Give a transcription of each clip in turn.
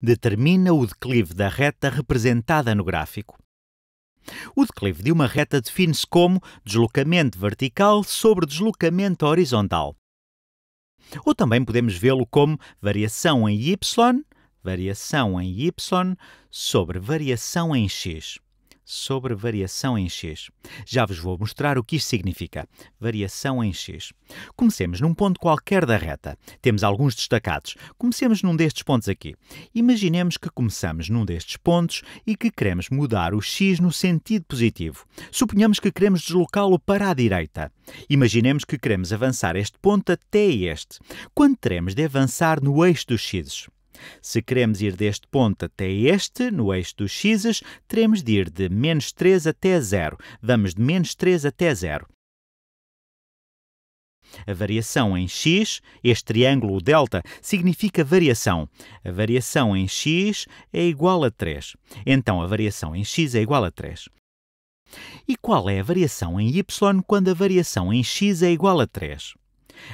determina o declive da reta representada no gráfico. O declive de uma reta define-se como deslocamento vertical sobre deslocamento horizontal. Ou também podemos vê-lo como variação em y, variação em y sobre variação em x sobre variação em x. Já vos vou mostrar o que isto significa. Variação em x. Comecemos num ponto qualquer da reta. Temos alguns destacados. Comecemos num destes pontos aqui. Imaginemos que começamos num destes pontos e que queremos mudar o x no sentido positivo. Suponhamos que queremos deslocá-lo para a direita. Imaginemos que queremos avançar este ponto até este. Quando teremos de avançar no eixo dos x? Se queremos ir deste ponto até este, no eixo dos x's, teremos de ir de menos 3 até zero. Vamos de menos 3 até zero. A variação em x, este triângulo delta, significa variação. A variação em x é igual a 3. Então, a variação em x é igual a 3. E qual é a variação em y quando a variação em x é igual a 3?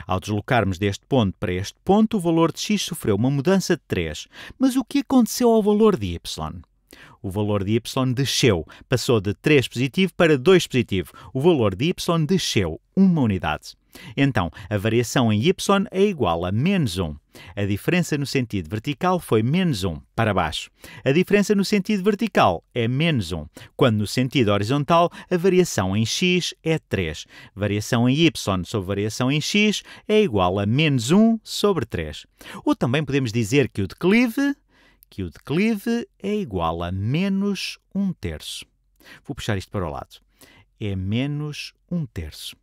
Ao deslocarmos deste ponto para este ponto, o valor de x sofreu uma mudança de 3. Mas o que aconteceu ao valor de y? O valor de y desceu, passou de 3 positivo para 2 positivo. O valor de y desceu uma unidade. Então, a variação em y é igual a menos 1. A diferença no sentido vertical foi menos 1 para baixo. A diferença no sentido vertical é menos 1, quando no sentido horizontal a variação em x é 3. Variação em y sobre variação em x é igual a menos 1 sobre 3. Ou também podemos dizer que o declive, que o declive é igual a menos 1 terço. Vou puxar isto para o lado. É menos 1 terço.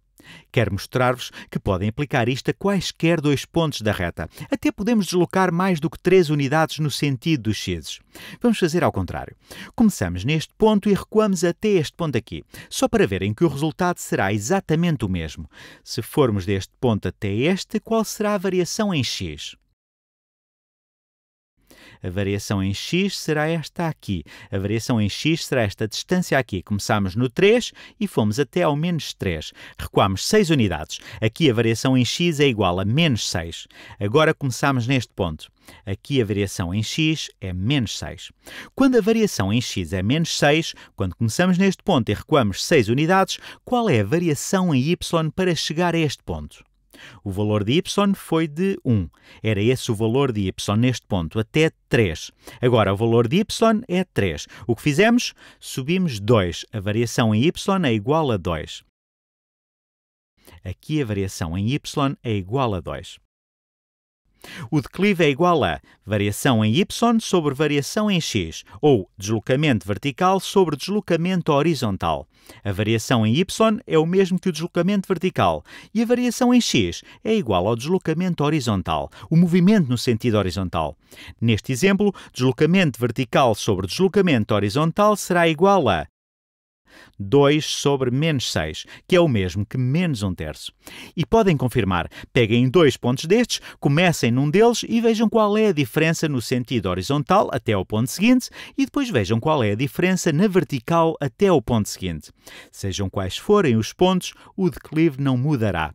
Quero mostrar-vos que podem aplicar isto a quaisquer dois pontos da reta. Até podemos deslocar mais do que três unidades no sentido dos x. Vamos fazer ao contrário. Começamos neste ponto e recuamos até este ponto aqui, só para verem que o resultado será exatamente o mesmo. Se formos deste ponto até este, qual será a variação em x? A variação em x será esta aqui. A variação em x será esta distância aqui. Começámos no 3 e fomos até ao menos 3. Recuámos 6 unidades. Aqui a variação em x é igual a menos 6. Agora começámos neste ponto. Aqui a variação em x é menos 6. Quando a variação em x é menos 6, quando começamos neste ponto e recuamos 6 unidades, qual é a variação em y para chegar a este ponto? O valor de y foi de 1. Era esse o valor de y neste ponto, até 3. Agora, o valor de y é 3. O que fizemos? Subimos 2. A variação em y é igual a 2. Aqui a variação em y é igual a 2. O declive é igual a variação em y sobre variação em x, ou deslocamento vertical sobre deslocamento horizontal. A variação em y é o mesmo que o deslocamento vertical, e a variação em x é igual ao deslocamento horizontal, o movimento no sentido horizontal. Neste exemplo, deslocamento vertical sobre deslocamento horizontal será igual a 2 sobre menos 6, que é o mesmo que menos 1 terço. E podem confirmar, peguem dois pontos destes, comecem num deles e vejam qual é a diferença no sentido horizontal até ao ponto seguinte e depois vejam qual é a diferença na vertical até ao ponto seguinte. Sejam quais forem os pontos, o declive não mudará.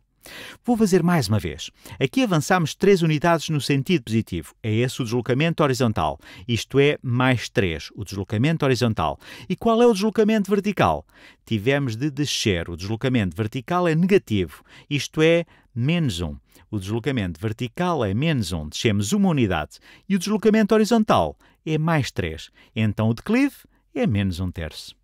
Vou fazer mais uma vez. Aqui avançamos 3 unidades no sentido positivo. É esse o deslocamento horizontal, isto é, mais 3, o deslocamento horizontal. E qual é o deslocamento vertical? Tivemos de descer. O deslocamento vertical é negativo, isto é, menos 1. O deslocamento vertical é menos 1, descemos uma unidade. E o deslocamento horizontal é mais 3. Então o declive é menos 1 terço.